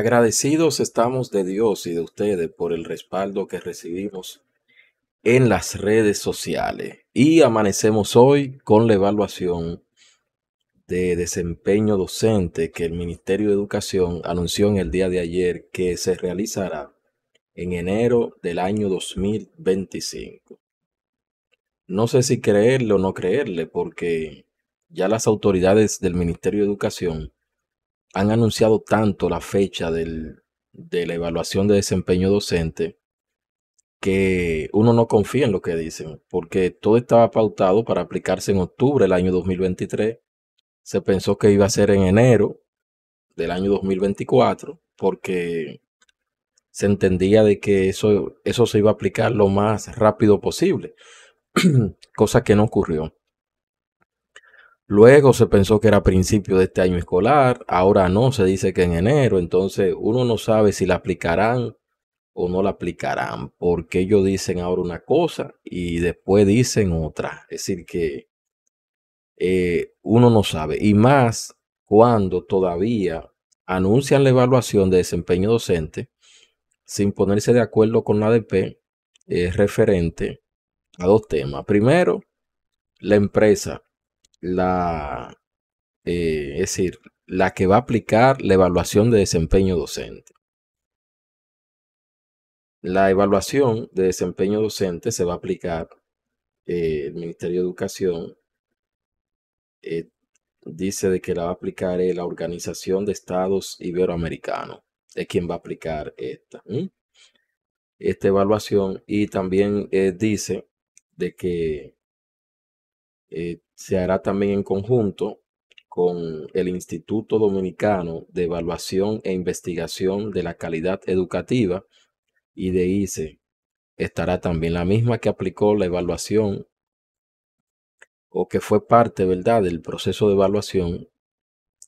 Agradecidos estamos de Dios y de ustedes por el respaldo que recibimos en las redes sociales y amanecemos hoy con la evaluación de desempeño docente que el Ministerio de Educación anunció en el día de ayer que se realizará en enero del año 2025. No sé si creerle o no creerle porque ya las autoridades del Ministerio de Educación han anunciado tanto la fecha del, de la evaluación de desempeño docente que uno no confía en lo que dicen, porque todo estaba pautado para aplicarse en octubre del año 2023. Se pensó que iba a ser en enero del año 2024, porque se entendía de que eso, eso se iba a aplicar lo más rápido posible, cosa que no ocurrió. Luego se pensó que era principio de este año escolar, ahora no, se dice que en enero, entonces uno no sabe si la aplicarán o no la aplicarán, porque ellos dicen ahora una cosa y después dicen otra. Es decir, que eh, uno no sabe, y más cuando todavía anuncian la evaluación de desempeño docente sin ponerse de acuerdo con la ADP Es eh, referente a dos temas. Primero, la empresa la, eh, es decir, la que va a aplicar la evaluación de desempeño docente. La evaluación de desempeño docente se va a aplicar eh, el Ministerio de Educación. Eh, dice de que la va a aplicar la Organización de Estados Iberoamericanos. Es quien va a aplicar esta, esta evaluación. Y también dice de que eh, se hará también en conjunto con el Instituto Dominicano de Evaluación e Investigación de la Calidad Educativa y de ICE. Estará también la misma que aplicó la evaluación o que fue parte, ¿verdad?, del proceso de evaluación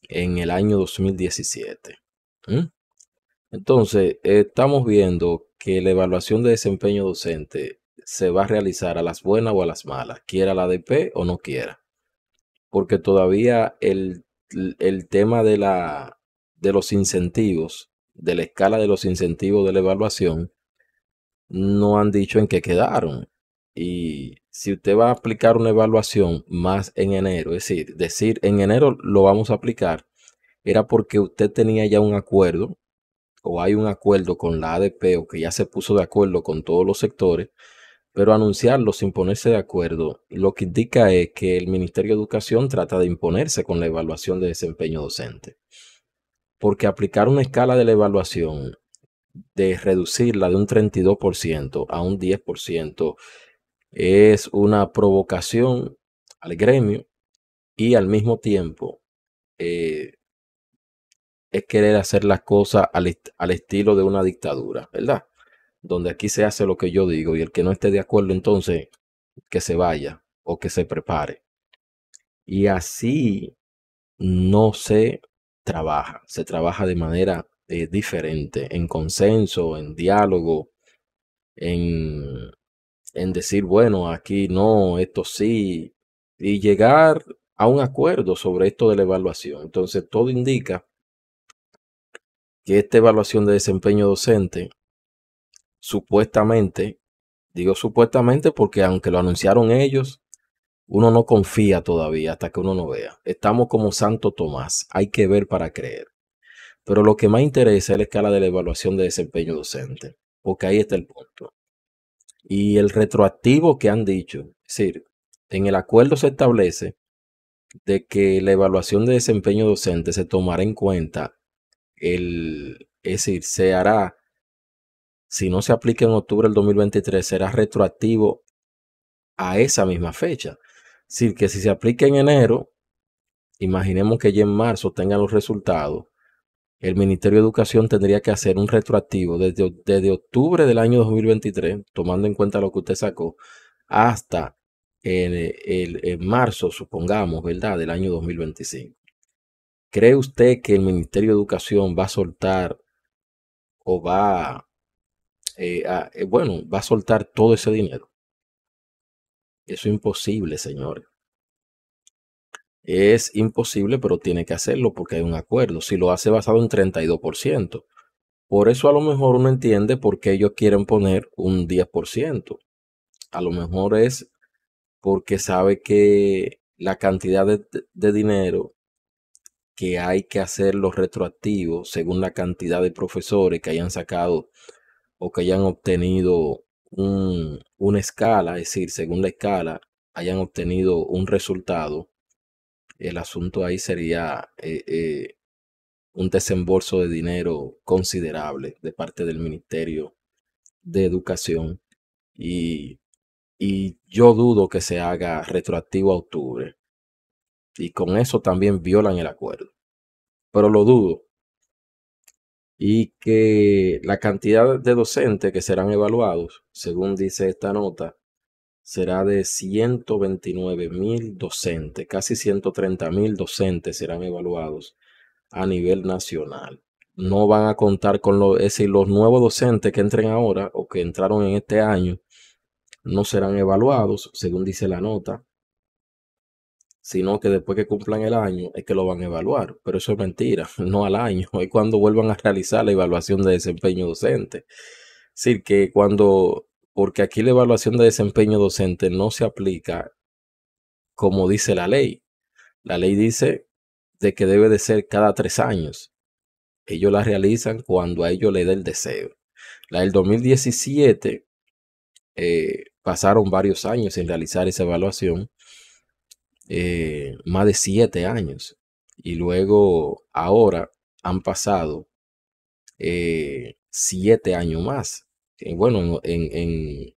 en el año 2017. Entonces, estamos viendo que la evaluación de desempeño docente se va a realizar a las buenas o a las malas, quiera la ADP o no quiera. Porque todavía el, el tema de, la, de los incentivos, de la escala de los incentivos de la evaluación, no han dicho en qué quedaron. Y si usted va a aplicar una evaluación más en enero, es decir, decir en enero lo vamos a aplicar, era porque usted tenía ya un acuerdo o hay un acuerdo con la ADP o que ya se puso de acuerdo con todos los sectores pero anunciarlo sin ponerse de acuerdo lo que indica es que el Ministerio de Educación trata de imponerse con la evaluación de desempeño docente. Porque aplicar una escala de la evaluación de reducirla de un 32% a un 10% es una provocación al gremio y al mismo tiempo eh, es querer hacer las cosas al estilo de una dictadura, ¿verdad? donde aquí se hace lo que yo digo y el que no esté de acuerdo entonces que se vaya o que se prepare. Y así no se trabaja, se trabaja de manera eh, diferente, en consenso, en diálogo, en, en decir, bueno, aquí no, esto sí, y llegar a un acuerdo sobre esto de la evaluación. Entonces, todo indica que esta evaluación de desempeño docente supuestamente, digo supuestamente porque aunque lo anunciaron ellos, uno no confía todavía hasta que uno no vea. Estamos como Santo Tomás, hay que ver para creer. Pero lo que más interesa es la escala de la evaluación de desempeño docente, porque ahí está el punto. Y el retroactivo que han dicho, es decir, en el acuerdo se establece de que la evaluación de desempeño docente se tomará en cuenta, el, es decir, se hará si no se aplica en octubre del 2023, será retroactivo a esa misma fecha. Es que si se aplica en enero, imaginemos que ya en marzo tengan los resultados, el Ministerio de Educación tendría que hacer un retroactivo desde, octubre del año 2023, tomando en cuenta lo que usted sacó, hasta en el, marzo, supongamos, ¿verdad?, del año 2025. ¿Cree usted que el Ministerio de Educación va a soltar o va eh, ah, eh, bueno, va a soltar todo ese dinero. Eso es imposible, señores. Es imposible, pero tiene que hacerlo porque hay un acuerdo. Si lo hace basado en 32%. Por eso a lo mejor uno entiende por qué ellos quieren poner un 10%. A lo mejor es porque sabe que la cantidad de, de dinero que hay que hacer los retroactivos según la cantidad de profesores que hayan sacado o que hayan obtenido un, una escala, es decir, según la escala, hayan obtenido un resultado, el asunto ahí sería eh, eh, un desembolso de dinero considerable de parte del Ministerio de Educación y, y yo dudo que se haga retroactivo a octubre. Y con eso también violan el acuerdo. Pero lo dudo, y que la cantidad de docentes que serán evaluados, según dice esta nota, será de 129 mil docentes, casi 130 mil docentes serán evaluados a nivel nacional. No van a contar con los, los nuevos docentes que entren ahora o que entraron en este año, no serán evaluados, según dice la nota, sino que después que cumplan el año es que lo van a evaluar. Pero eso es mentira, no al año, es cuando vuelvan a realizar la evaluación de desempeño docente. decir, que cuando, porque aquí la evaluación de desempeño docente no se aplica como dice la ley. La ley dice de que debe de ser cada tres años. Ellos la realizan cuando a ellos le dé el deseo. La del 2017 eh, pasaron varios años sin realizar esa evaluación eh, más de siete años. Y luego, ahora han pasado eh, siete años más. Eh, bueno, en, en,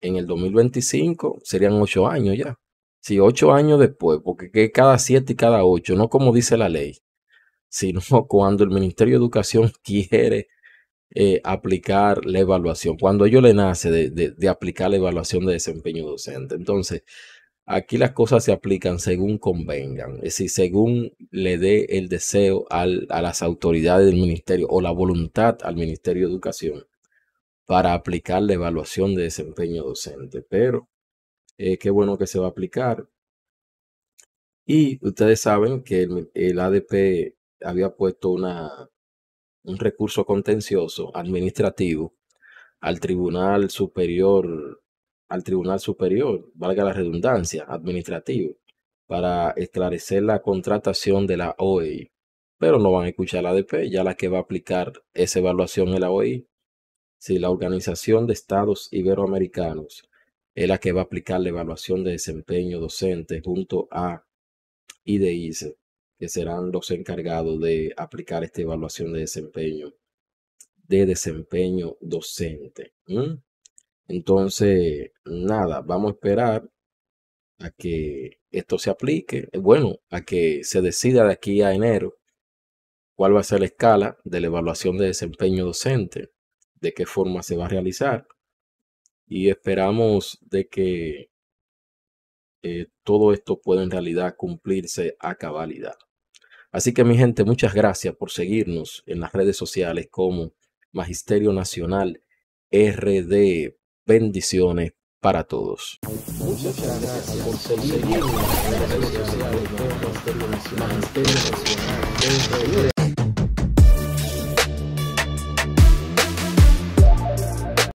en, el 2025 serían ocho años ya. Sí, ocho años después, porque que cada siete y cada ocho, no como dice la ley, sino cuando el Ministerio de Educación quiere eh, aplicar la evaluación, cuando a ellos le nace de, de aplicar la evaluación de desempeño docente. Entonces, Aquí las cosas se aplican según convengan, es decir, según le dé el deseo a las autoridades del ministerio o la voluntad al Ministerio de Educación para aplicar la evaluación de desempeño docente. Pero eh, qué bueno que se va a aplicar. Y ustedes saben que el, el ADP había puesto una, un recurso contencioso administrativo al Tribunal Superior al Tribunal Superior, valga la redundancia, administrativo, para esclarecer la contratación de la OEI. Pero no van a escuchar la ADP, ya la que va a aplicar esa evaluación es la OEI. Si la Organización de Estados Iberoamericanos es la que va a aplicar la evaluación de desempeño docente junto a IDICE, que serán los encargados de aplicar esta evaluación de desempeño de desempeño docente. Entonces, nada, vamos a esperar a que esto se aplique, eh, bueno, a que se decida de aquí a enero cuál va a ser la escala de la evaluación de desempeño docente, de qué forma se va a realizar y esperamos de que eh, todo esto pueda en realidad cumplirse a cabalidad. Así que mi gente, muchas gracias por seguirnos en las redes sociales como Magisterio Nacional RD bendiciones para todos.